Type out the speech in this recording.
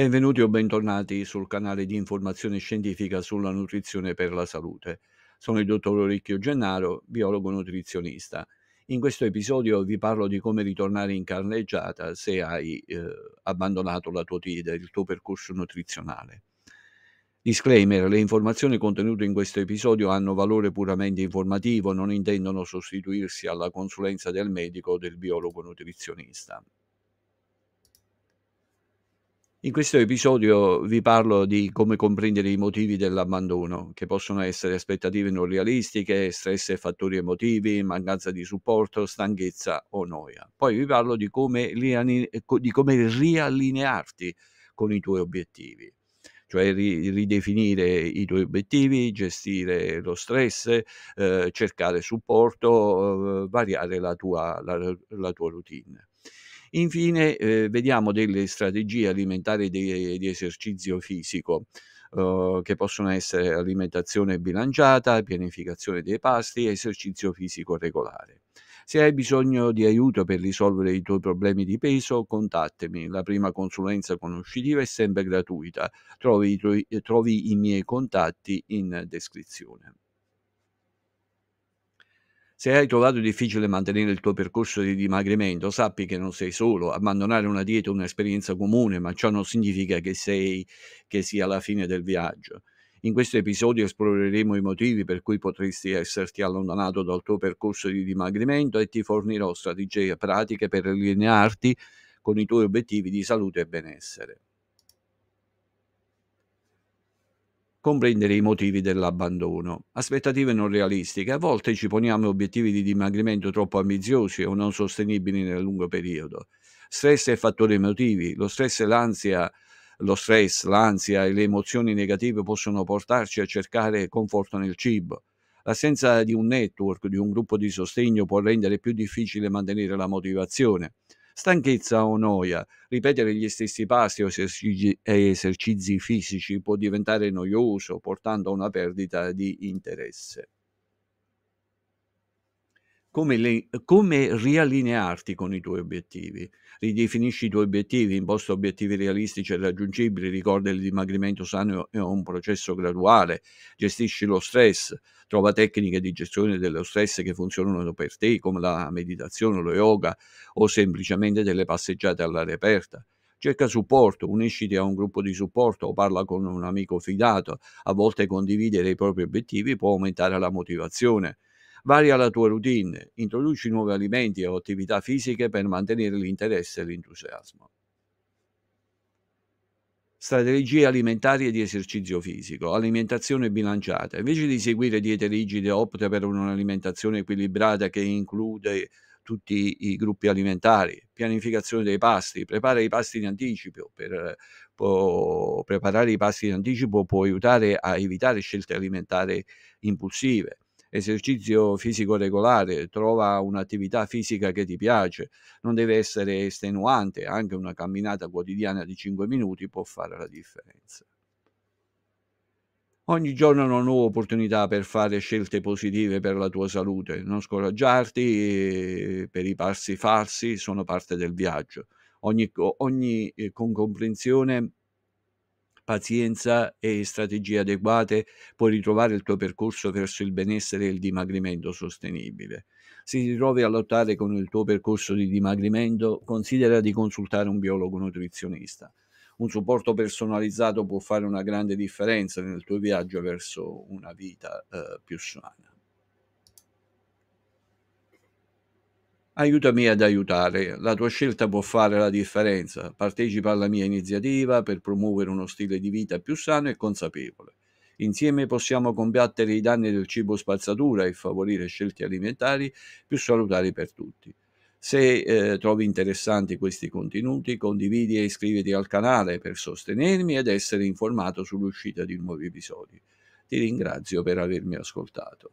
Benvenuti o bentornati sul canale di informazione scientifica sulla nutrizione per la salute. Sono il dottor Oricchio Gennaro, biologo nutrizionista. In questo episodio vi parlo di come ritornare in carneggiata se hai eh, abbandonato la tua tide, il tuo percorso nutrizionale. Disclaimer, le informazioni contenute in questo episodio hanno valore puramente informativo, non intendono sostituirsi alla consulenza del medico o del biologo nutrizionista. In questo episodio vi parlo di come comprendere i motivi dell'abbandono, che possono essere aspettative non realistiche, stress e fattori emotivi, mancanza di supporto, stanchezza o noia. Poi vi parlo di come, di come riallinearti con i tuoi obiettivi, cioè ri- ridefinire i tuoi obiettivi, gestire lo stress, eh, cercare supporto, eh, variare la tua, la, la tua routine. Infine eh, vediamo delle strategie alimentari di, di esercizio fisico. Uh, che possono essere alimentazione bilanciata, pianificazione dei pasti, e esercizio fisico regolare. Se hai bisogno di aiuto per risolvere i tuoi problemi di peso, contattami. La prima consulenza conoscitiva è sempre gratuita. Trovi, trovi, trovi i miei contatti in descrizione. Se hai trovato difficile mantenere il tuo percorso di dimagrimento, sappi che non sei solo. Abbandonare una dieta è un'esperienza comune, ma ciò non significa che, sei, che sia la fine del viaggio. In questo episodio esploreremo i motivi per cui potresti esserti allontanato dal tuo percorso di dimagrimento e ti fornirò strategie pratiche per allinearti con i tuoi obiettivi di salute e benessere. comprendere i motivi dell'abbandono. Aspettative non realistiche. A volte ci poniamo obiettivi di dimagrimento troppo ambiziosi o non sostenibili nel lungo periodo. Stress e fattori emotivi. Lo stress e l'ansia lo stress, l'ansia e le emozioni negative possono portarci a cercare conforto nel cibo. L'assenza di un network, di un gruppo di sostegno può rendere più difficile mantenere la motivazione. Stanchezza o noia, ripetere gli stessi passi o esercizi, esercizi fisici può diventare noioso, portando a una perdita di interesse come, le, come, riallinearti con i tuoi obiettivi? Ridefinisci i tuoi obiettivi, imposta obiettivi realistici e raggiungibili, ricorda il dimagrimento sano è un processo graduale, gestisci lo stress, trova tecniche di gestione dello stress che funzionano per te, come la meditazione, lo yoga o semplicemente delle passeggiate all'aria aperta cerca supporto, unisciti a un gruppo di supporto o parla con un amico fidato, a volte condividere i propri obiettivi può aumentare la motivazione. Varia la tua routine, introduci nuovi alimenti o attività fisiche per mantenere l'interesse e l'entusiasmo. Strategie alimentari e di esercizio fisico, alimentazione bilanciata. Invece di seguire diete rigide, opta per un'alimentazione equilibrata che include tutti i gruppi alimentari, pianificazione dei pasti, prepara i pasti in anticipo, per, può, preparare i pasti in anticipo può aiutare a evitare scelte alimentari impulsive esercizio fisico regolare, trova un'attività fisica che ti piace, non deve essere estenuante, anche una camminata quotidiana di 5 minuti può fare la differenza. Ogni giorno è una nuova opportunità per fare scelte positive per la tua salute, non scoraggiarti eh, per i passi falsi, sono parte del viaggio. Ogni, ogni eh, con comprensione pazienza e strategie adeguate puoi ritrovare il tuo percorso verso il benessere e il dimagrimento sostenibile. Se ti trovi a lottare con il tuo percorso di dimagrimento, considera di consultare un biologo nutrizionista. Un supporto personalizzato può fare una grande differenza nel tuo viaggio verso una vita eh, più sana. aiutami ad aiutare, la tua scelta può fare la differenza, partecipa alla mia iniziativa per promuovere uno stile di vita più sano e consapevole. Insieme possiamo combattere i danni del cibo spazzatura e favorire scelte alimentari più salutari per tutti. Se eh, trovi interessanti questi contenuti, condividi e iscriviti al canale per sostenermi ed essere informato sull'uscita di nuovi episodi. Ti ringrazio per avermi ascoltato.